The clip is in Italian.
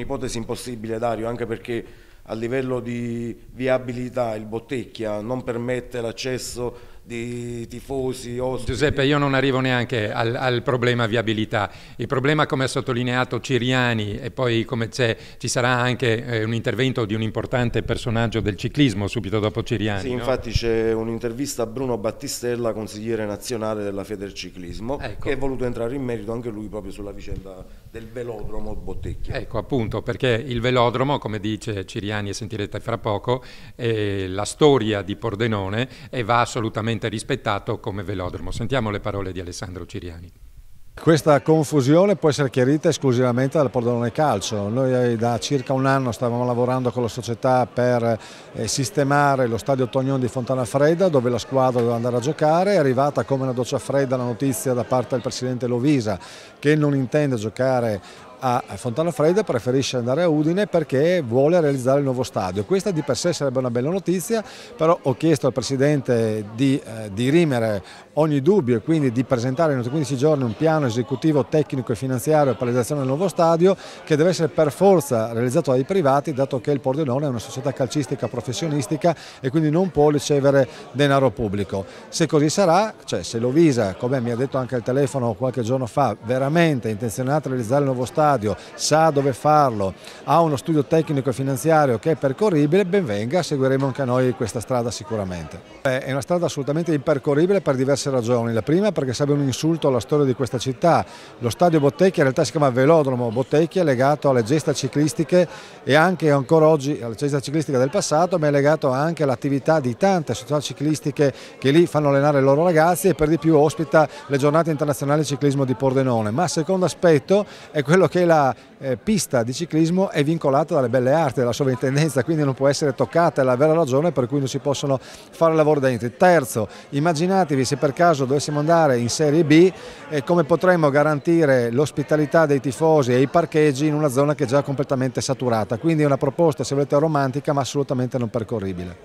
un'ipotesi impossibile Dario, anche perché a livello di viabilità il Bottecchia non permette l'accesso di tifosi. Ospiti. Giuseppe, io non arrivo neanche al, al, problema viabilità. Il problema, come ha sottolineato Ciriani, e poi come c'è ci sarà anche eh, un intervento di un importante personaggio del ciclismo subito dopo Ciriani. Sì, no? infatti c'è un'intervista a Bruno Battistella, consigliere nazionale della Federciclismo, ecco. che è voluto entrare in merito anche lui proprio sulla vicenda del velodromo Bottecchia. Ecco appunto perché il velodromo, come dice Ciriani e sentirete fra poco, è la storia di Pordenone e va assolutamente rispettato come velodromo. Sentiamo le parole di Alessandro Ciriani. Questa confusione può essere chiarita esclusivamente dal Pordenone Calcio. Noi eh, da circa un anno stavamo lavorando con la società per eh, sistemare lo stadio Tognon di Fontana Fredda dove la squadra doveva andare a giocare. È arrivata come una doccia fredda la notizia da parte del presidente Lovisa che non intende giocare a Fontana Fredda preferisce andare a Udine perché vuole realizzare il nuovo stadio. Questa di per sé sarebbe una bella notizia, però ho chiesto al Presidente di eh, dirimere ogni dubbio e quindi di presentare in 15 giorni un piano esecutivo tecnico e finanziario per la realizzazione del nuovo stadio che deve essere per forza realizzato dai privati dato che il Pordenone è una società calcistica professionistica e quindi non può ricevere denaro pubblico. Se così sarà, cioè se l'Ovisa, come mi ha detto anche al telefono qualche giorno fa, veramente intenzionata a realizzare il nuovo stadio stadio, sa dove farlo, ha uno studio tecnico e finanziario che è percorribile, ben venga, seguiremo anche noi questa strada sicuramente. È una strada assolutamente impercorribile per diverse ragioni. La prima perché sarebbe un insulto alla storia di questa città. Lo stadio Bottecchia in realtà si chiama Velodromo Bottecchia, legato alle gesta ciclistiche e anche ancora oggi alla gesta ciclistica del passato, ma è legato anche all'attività di tante società ciclistiche che lì fanno allenare i loro ragazzi e per di più ospita le giornate internazionali ciclismo di Pordenone. Ma secondo aspetto è quello che perché la eh, pista di ciclismo è vincolata dalle belle arti, dalla sovrintendenza, quindi non può essere toccata, è la vera ragione per cui non si possono fare lavori dentro. Terzo, immaginatevi se per caso dovessimo andare in Serie B eh, come potremmo garantire l'ospitalità dei tifosi e i parcheggi in una zona che è già completamente saturata, quindi è una proposta se volete romantica ma assolutamente non percorribile.